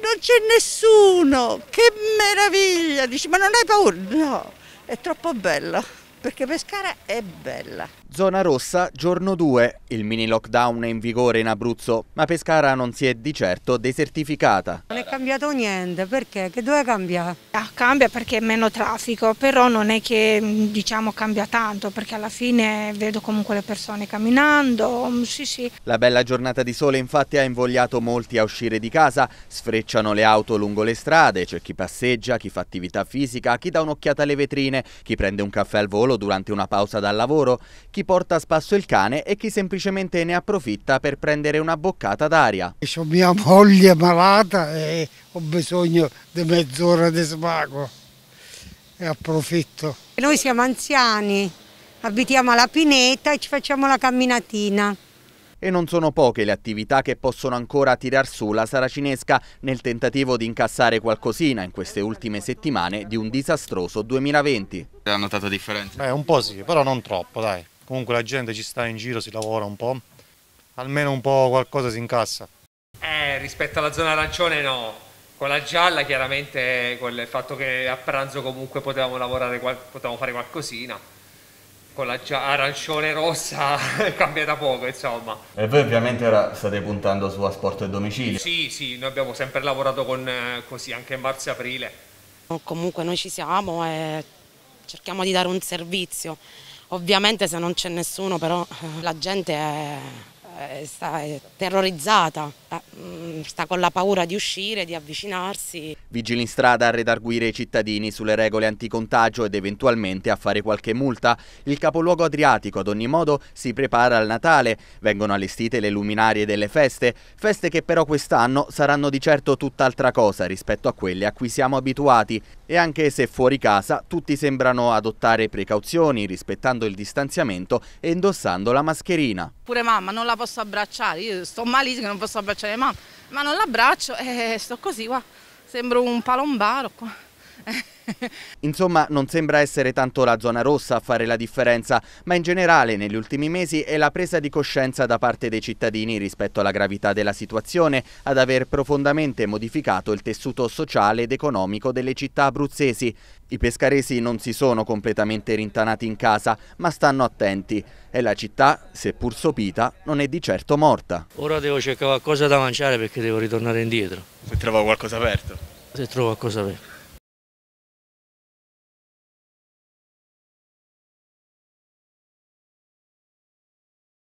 non c'è nessuno, che meraviglia, dici ma non hai paura? No, è troppo bello perché Pescara è bella. Zona rossa, giorno 2. Il mini lockdown è in vigore in Abruzzo, ma Pescara non si è di certo desertificata. Non è cambiato niente, perché? Che dove cambia? Ah, cambia perché è meno traffico, però non è che diciamo cambia tanto, perché alla fine vedo comunque le persone camminando, mm, sì sì. La bella giornata di sole infatti ha invogliato molti a uscire di casa, sfrecciano le auto lungo le strade, c'è chi passeggia, chi fa attività fisica, chi dà un'occhiata alle vetrine, chi prende un caffè al volo lavoro durante una pausa dal lavoro, chi porta a spasso il cane e chi semplicemente ne approfitta per prendere una boccata d'aria. Ho mia moglie malata e ho bisogno di mezz'ora di svago e approfitto. Noi siamo anziani, abitiamo alla Pineta e ci facciamo la camminatina. E non sono poche le attività che possono ancora tirar su la saracinesca nel tentativo di incassare qualcosina in queste ultime settimane di un disastroso 2020. Ha notato differenze? Beh, un po' sì, però non troppo, dai. Comunque la gente ci sta in giro, si lavora un po', almeno un po' qualcosa si incassa. Eh, rispetto alla zona arancione no, con la gialla chiaramente eh, con il fatto che a pranzo comunque potevamo lavorare, potevamo fare qualcosina con la già arancione rossa cambia da poco, insomma. E voi ovviamente ora state puntando su asporto e domicilio? Sì, sì, noi abbiamo sempre lavorato con eh, così anche in marzo e aprile. Comunque noi ci siamo e cerchiamo di dare un servizio. Ovviamente se non c'è nessuno però eh, la gente è, è, sta, è terrorizzata. Mm, sta con la paura di uscire, di avvicinarsi. Vigili in strada a redarguire i cittadini sulle regole anticontagio ed eventualmente a fare qualche multa. Il capoluogo adriatico ad ogni modo si prepara al Natale, vengono allestite le luminarie delle feste, feste che però quest'anno saranno di certo tutt'altra cosa rispetto a quelle a cui siamo abituati e anche se fuori casa tutti sembrano adottare precauzioni rispettando il distanziamento e indossando la mascherina. Pure mamma non la posso abbracciare, io sto malissimo che non posso abbracciare abbracciare mamma, ma non l'abbraccio e eh, sto così, qua, sembro un palombaro qua. Insomma, non sembra essere tanto la zona rossa a fare la differenza, ma in generale negli ultimi mesi è la presa di coscienza da parte dei cittadini rispetto alla gravità della situazione ad aver profondamente modificato il tessuto sociale ed economico delle città abruzzesi. I pescaresi non si sono completamente rintanati in casa, ma stanno attenti e la città, seppur sopita, non è di certo morta. Ora devo cercare qualcosa da mangiare perché devo ritornare indietro. Se trovo qualcosa aperto. Se trovo qualcosa aperto.